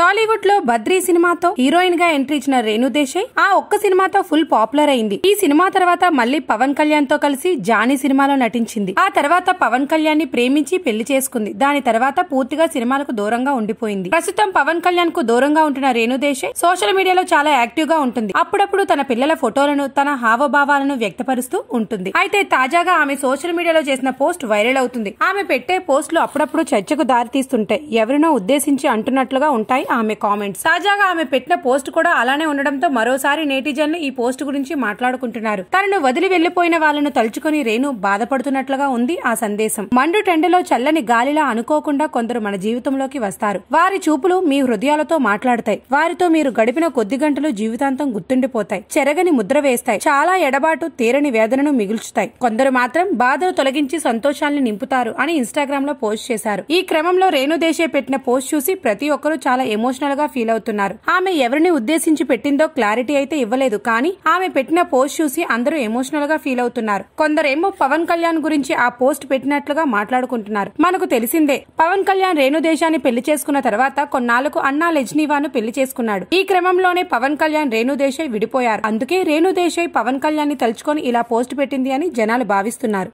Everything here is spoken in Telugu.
టాలీవుడ్ లో బద్రీ సినిమాతో హీరోయిన్ గా ఎంట్రీ ఇచ్చిన రేణు దేశాయ్ ఆ ఒక్క సినిమాతో ఫుల్ పాపులర్ అయింది ఈ సినిమా తర్వాత మళ్ళీ పవన్ కళ్యాణ్ తో కలిసి జానీ సినిమాలో నటించింది ఆ తర్వాత పవన్ కళ్యాణ్ ని ప్రేమించి పెళ్లి చేసుకుంది దాని తర్వాత పూర్తిగా సినిమాలకు దూరంగా ఉండిపోయింది ప్రస్తుతం పవన్ కళ్యాణ్ కు దూరంగా ఉంటున్న రేణు దేశాయ్ సోషల్ మీడియాలో చాలా యాక్టివ్ గా ఉంటుంది అప్పుడప్పుడు తన పిల్లల ఫోటోలను తన హావభావాలను వ్యక్తపరుస్తూ ఉంటుంది అయితే తాజాగా ఆమె సోషల్ మీడియాలో చేసిన పోస్ట్ వైరల్ అవుతుంది ఆమె పెట్టే పోస్ట్ లు అప్పుడప్పుడు చర్చకు దారితీస్తుంటాయి ఎవరినో ఉద్దేశించి అంటున్నట్లుగా ఉంటాయి ఆమె కామెంట్ తాజాగా ఆమె పెట్టిన పోస్ట్ కూడా అలానే ఉండడంతో మరోసారి నేటిజన్లు ఈ పోస్ట్ గురించి మాట్లాడుకుంటున్నారు తనను వదిలి వెళ్లిపోయిన వాళ్ళను తలుచుకుని రేణు బాధపడుతున్నట్లుగా ఉంది ఆ సందేశం మండు టెండలో చల్లని గాలిలా అనుకోకుండా కొందరు మన జీవితంలోకి వస్తారు వారి చూపులు మీ హృదయాలతో మాట్లాడతాయి వారితో మీరు గడిపిన కొద్ది గంటలు జీవితాంతం గుర్తుండిపోతాయి చెరగని ముద్ర వేస్తాయి చాలా ఎడబాటు తీరని వేదనను మిగుల్చుతాయి కొందరు మాత్రం బాధను తొలగించి సంతోషాన్ని నింపుతారు అని ఇన్స్టాగ్రామ్ లో పోస్ట్ చేశారు ఈ క్రమంలో రేణుదేశే పెట్టిన పోస్ట్ చూసి ప్రతి ఒక్కరూ చాలా ఎమోషనల్ గా ఫీల్ అవుతున్నారు ఆమె ఎవరిని ఉద్దేశించి పెట్టిందో క్లారిటీ అయితే ఇవ్వలేదు కానీ ఆమె పెట్టిన పోస్ట్ చూసి అందరూ ఎమోషనల్ గా ఫీల్ అవుతున్నారు కొందరేమో పవన్ కళ్యాణ్ గురించి ఆ పోస్ట్ పెట్టినట్లుగా మాట్లాడుకుంటున్నారు మనకు తెలిసిందే పవన్ కళ్యాణ్ రేణుదేశాన్ని పెళ్లి చేసుకున్న తర్వాత కొన్నాళ్లకు అన్నా లెజ్నీవాను పెళ్లి చేసుకున్నాడు ఈ క్రమంలోనే పవన్ కళ్యాణ్ రేణుదేశాయ్ విడిపోయారు అందుకే రేణుదేశాయ్ పవన్ కళ్యాణ్ ని తలుచుకొని ఇలా పోస్ట్ పెట్టింది అని జనాలు భావిస్తున్నారు